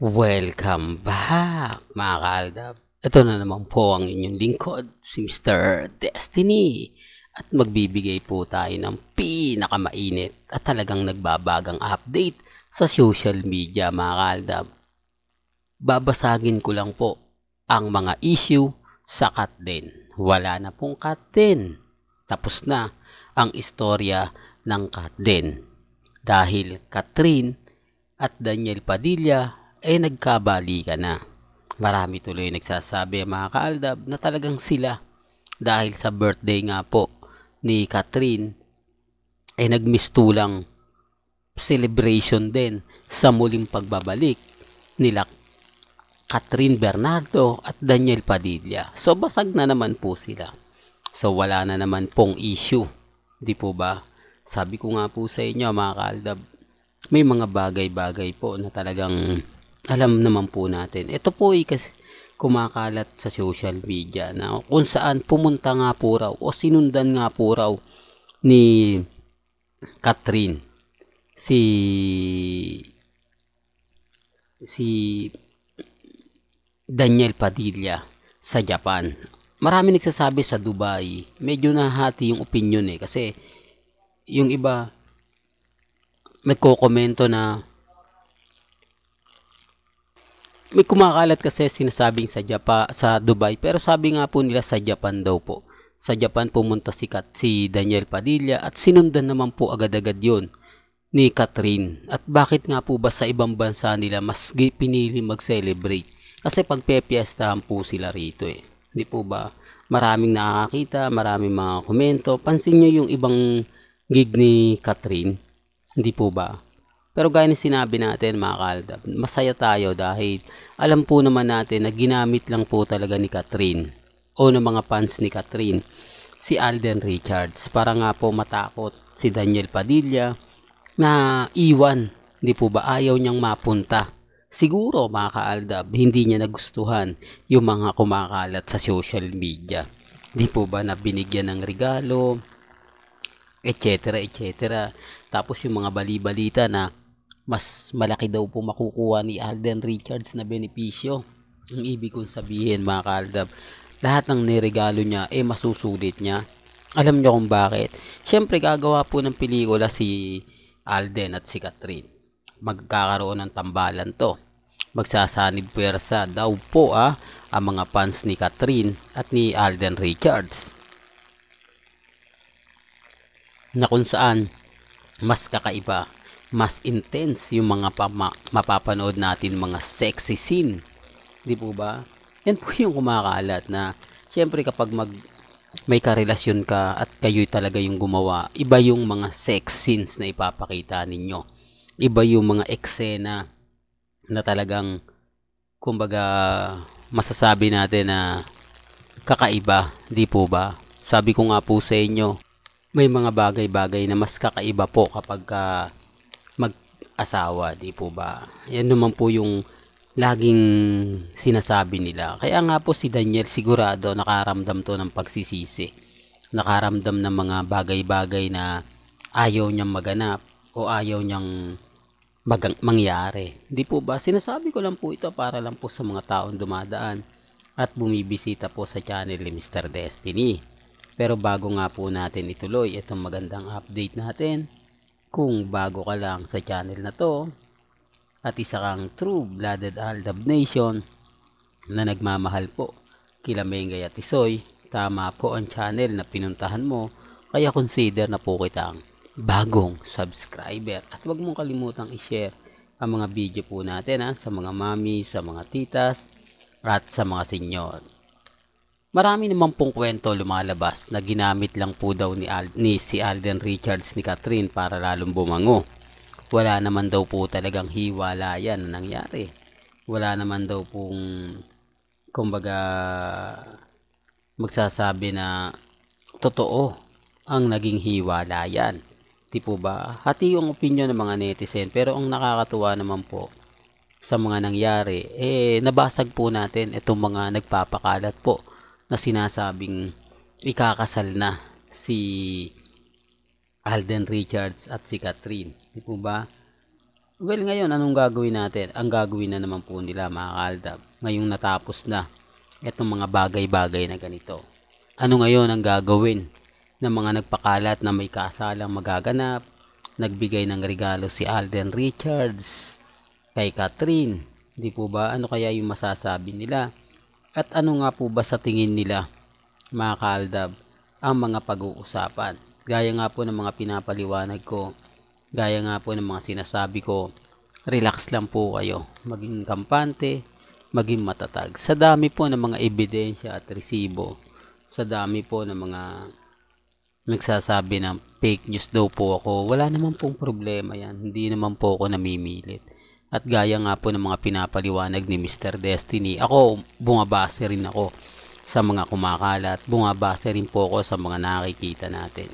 Welcome back mga kaaldab. Ito na naman po ang inyong lingkod, si Mr. Destiny. At magbibigay po tayo ng pinakamainit at talagang nagbabagang update sa social media mga kaaldab. Babasagin ko lang po ang mga issue sa cut din. Wala na pong cut din. Tapos na ang istorya ng cut din. Dahil Catherine at Daniel Padilla eh nagkabali ka na. Marami tuloy nagsasabi mga kaaldab na talagang sila dahil sa birthday nga po ni Catherine ay eh, nagmistulang celebration din sa muling pagbabalik nila Catherine Bernardo at Daniel Padilla. So basag na naman po sila. So wala na naman pong issue. Di po ba? Sabi ko nga po sa inyo mga kaaldab, may mga bagay-bagay po na talagang alam naman po natin. Ito po ay kasi kumakalat sa social media na kung saan pumunta nga po raw o sinundan nga po raw ni Catherine si si Daniel Padilla sa Japan. Marami nagsasabi sa Dubai, medyo nahati yung opinion eh kasi yung iba nagko-komento na may kumakalat kasi sinasabing sa Japan, sa Dubai, pero sabi nga po nila sa Japan daw po. Sa Japan pumunta si, Kat, si Daniel Padilla at sinundan naman po agad-agad yon ni Catherine. At bakit nga po ba sa ibang bansa nila mas pinili mag-celebrate? Kasi pagpepiestahan po sila rito eh. Hindi po ba? Maraming nakakita, maraming mga komento. Pansin nyo yung ibang gig ni Catherine. Hindi po ba? Pero gaya sinabi natin mga kalda, masaya tayo dahil alam po naman natin na ginamit lang po talaga ni Katrin o ng mga fans ni Katrin si Alden Richards para nga po matakot si Daniel Padilla na iwan. Hindi po ba ayaw niyang mapunta? Siguro mga kaaldab, hindi niya nagustuhan yung mga kumakalat sa social media. Hindi po ba na binigyan ng regalo, etc. etc. Tapos yung mga balibalita na mas malaki daw po makukuha ni Alden Richards na benepisyo. Ang ibig kong sabihin mga kaaldab, lahat ng niregalo niya eh masusulit niya. Alam niyo kung bakit. Siyempre gagawa po ng pelikula si Alden at si Catherine. Magkakaroon ng tambalan to. Magsasanib pwersa daw po ah, ang mga fans ni Catherine at ni Alden Richards. Na kung saan mas kakaiba mas intense yung mga pama- mapapanood natin mga sexy scene. Di po ba? Yan po yung kumakalat na syempre kapag mag may karelasyon ka at kayo talaga yung gumawa, iba yung mga sex scenes na ipapakita ninyo. Iba yung mga eksena na talagang kumbaga masasabi natin na kakaiba, di po ba? Sabi ko nga po sa inyo, may mga bagay-bagay na mas kakaiba po kapag uh, mag-asawa, di po ba? Yan naman po yung laging sinasabi nila. Kaya nga po si Daniel sigurado nakaramdam to ng pagsisisi. Nakaramdam ng mga bagay-bagay na ayaw niyang maganap o ayaw niyang magang, mangyari. Di po ba? Sinasabi ko lang po ito para lang po sa mga taong dumadaan at bumibisita po sa channel ni Mr. Destiny. Pero bago nga po natin ituloy itong magandang update natin, kung bago ka lang sa channel na to at isa kang true-blooded Aldab Nation na nagmamahal po kila Mengay at Isoy, tama po ang channel na pinuntahan mo kaya consider na po kitang bagong subscriber. At huwag mong kalimutang i-share ang mga video po natin ha, sa mga mami, sa mga titas at sa mga senyor. Marami naman pong kwento lumalabas na ginamit lang po daw ni, Al- ni si Alden Richards ni Catherine para lalong bumango. Wala naman daw po talagang hiwalayan na nangyari. Wala naman daw pong kumbaga magsasabi na totoo ang naging hiwalayan. Di po ba? Hati yung opinion ng mga netizen pero ang nakakatuwa naman po sa mga nangyari, eh nabasag po natin itong mga nagpapakalat po na sinasabing ikakasal na si Alden Richards at si Catherine. Di po ba? Well, ngayon, anong gagawin natin? Ang gagawin na naman po nila, mga kaaldab, ngayong natapos na itong mga bagay-bagay na ganito. Ano ngayon ang gagawin ng mga nagpakalat na may kasalang magaganap? Nagbigay ng regalo si Alden Richards kay Catherine. Di po ba? Ano kaya yung masasabi nila? At ano nga po ba sa tingin nila, mga kaaldab, ang mga pag-uusapan? Gaya nga po ng mga pinapaliwanag ko, gaya nga po ng mga sinasabi ko, relax lang po kayo, maging kampante, maging matatag. Sa dami po ng mga ebidensya at resibo, sa dami po ng mga nagsasabi ng fake news daw po ako, wala naman pong problema yan. Hindi naman po ako namimilit. At gaya nga po ng mga pinapaliwanag ni Mr. Destiny, ako bumabase rin ako sa mga kumakalat, bumabase rin po ako sa mga nakikita natin.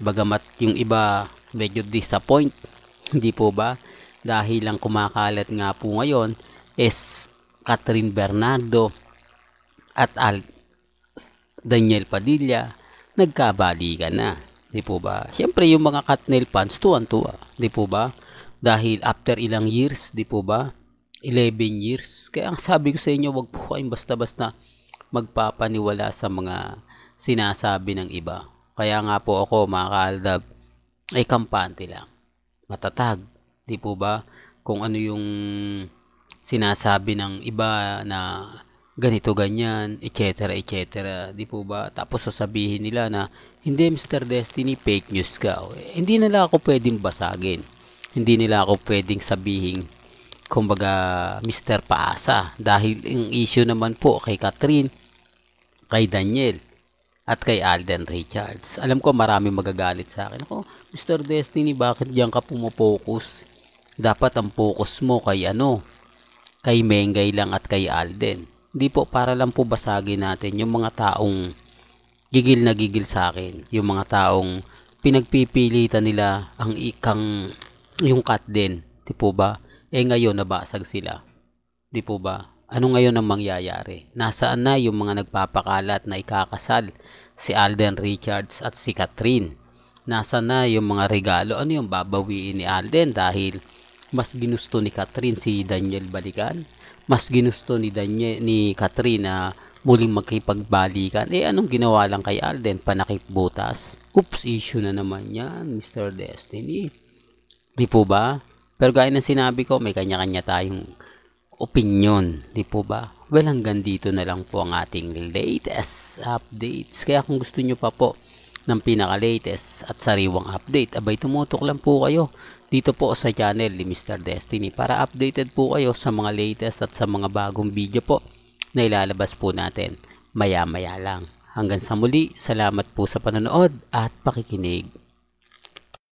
Bagamat yung iba medyo disappoint, hindi po ba? Dahil lang kumakalat nga po ngayon is Catherine Bernardo at Al Daniel Padilla nagkabalikan na. Di po ba? Siyempre yung mga Katnil fans tuwan-tuwa. Di po ba? Dahil after ilang years, di po ba? 11 years. Kaya ang sabi ko sa inyo, wag po kayong basta-basta magpapaniwala sa mga sinasabi ng iba. Kaya nga po ako, mga kaaldab, ay kampante lang. Matatag. Di po ba? Kung ano yung sinasabi ng iba na ganito, ganyan, etc., etc. Di po ba? Tapos sasabihin nila na, hindi Mr. Destiny, fake news ka. Eh, hindi nila ako pwedeng basagin hindi nila ako pwedeng sabihin kumbaga Mr. Paasa dahil ang issue naman po kay Catherine, kay Daniel at kay Alden Richards. Alam ko marami magagalit sa akin. Ako, Mr. Destiny, bakit diyan ka pumopokus? Dapat ang focus mo kay ano? Kay Mengay lang at kay Alden. Hindi po para lang po basagin natin yung mga taong gigil na gigil sa akin. Yung mga taong pinagpipilitan nila ang ikang yung cut din. Di po ba? Eh ngayon nabasag sila. Di po ba? Ano ngayon ang mangyayari? Nasaan na yung mga nagpapakalat na ikakasal? Si Alden Richards at si Catherine. Nasaan na yung mga regalo? Ano yung babawiin ni Alden dahil mas ginusto ni Catherine si Daniel Balikan? Mas ginusto ni Daniel ni Catherine na muling magkipagbalikan. Eh anong ginawa lang kay Alden? Panakip butas. Oops, issue na naman yan, Mr. Destiny. Di po ba? Pero gaya ng sinabi ko, may kanya-kanya tayong opinion. Di po ba? Well, hanggang dito na lang po ang ating latest updates. Kaya kung gusto nyo pa po ng pinaka-latest at sariwang update, abay tumutok lang po kayo dito po sa channel ni Mr. Destiny para updated po kayo sa mga latest at sa mga bagong video po na ilalabas po natin maya-maya lang. Hanggang sa muli, salamat po sa panonood at pakikinig.